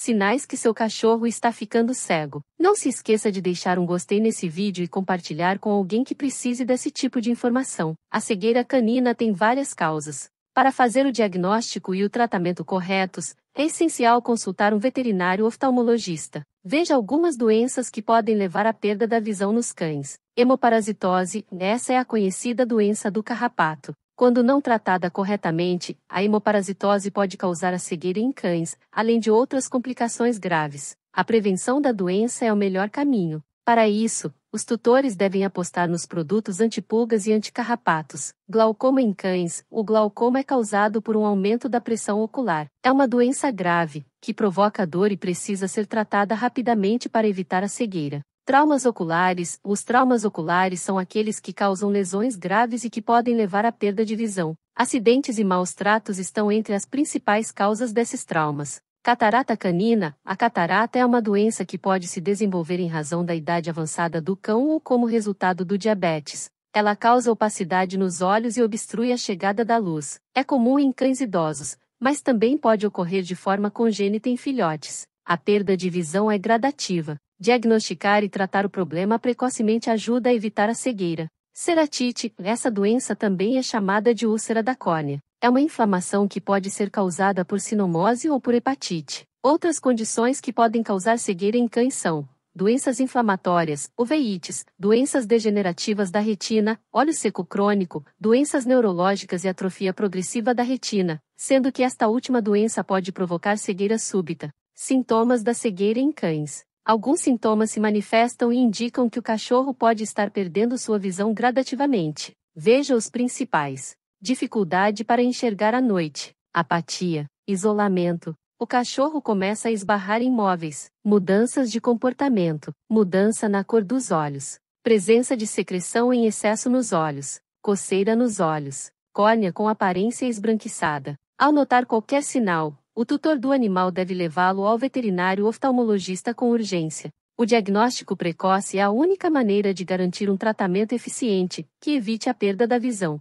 sinais que seu cachorro está ficando cego. Não se esqueça de deixar um gostei nesse vídeo e compartilhar com alguém que precise desse tipo de informação. A cegueira canina tem várias causas. Para fazer o diagnóstico e o tratamento corretos, é essencial consultar um veterinário oftalmologista. Veja algumas doenças que podem levar à perda da visão nos cães. Hemoparasitose, essa é a conhecida doença do carrapato. Quando não tratada corretamente, a hemoparasitose pode causar a cegueira em cães, além de outras complicações graves. A prevenção da doença é o melhor caminho. Para isso, os tutores devem apostar nos produtos antipulgas e anticarrapatos. Glaucoma em cães: o glaucoma é causado por um aumento da pressão ocular. É uma doença grave, que provoca dor e precisa ser tratada rapidamente para evitar a cegueira. Traumas oculares: Os traumas oculares são aqueles que causam lesões graves e que podem levar à perda de visão. Acidentes e maus tratos estão entre as principais causas desses traumas. Catarata canina: A catarata é uma doença que pode se desenvolver em razão da idade avançada do cão ou como resultado do diabetes. Ela causa opacidade nos olhos e obstrui a chegada da luz. É comum em cães idosos, mas também pode ocorrer de forma congênita em filhotes. A perda de visão é gradativa, Diagnosticar e tratar o problema precocemente ajuda a evitar a cegueira. Ceratite, essa doença também é chamada de úlcera da córnea. É uma inflamação que pode ser causada por sinomose ou por hepatite. Outras condições que podem causar cegueira em cães são doenças inflamatórias, uveites, doenças degenerativas da retina, óleo seco crônico, doenças neurológicas e atrofia progressiva da retina, sendo que esta última doença pode provocar cegueira súbita. Sintomas da cegueira em cães. Alguns sintomas se manifestam e indicam que o cachorro pode estar perdendo sua visão gradativamente. Veja os principais: dificuldade para enxergar à noite, apatia, isolamento. O cachorro começa a esbarrar em móveis, mudanças de comportamento, mudança na cor dos olhos, presença de secreção em excesso nos olhos, coceira nos olhos, córnea com aparência esbranquiçada. Ao notar qualquer sinal, o tutor do animal deve levá-lo ao veterinário oftalmologista com urgência. O diagnóstico precoce é a única maneira de garantir um tratamento eficiente, que evite a perda da visão.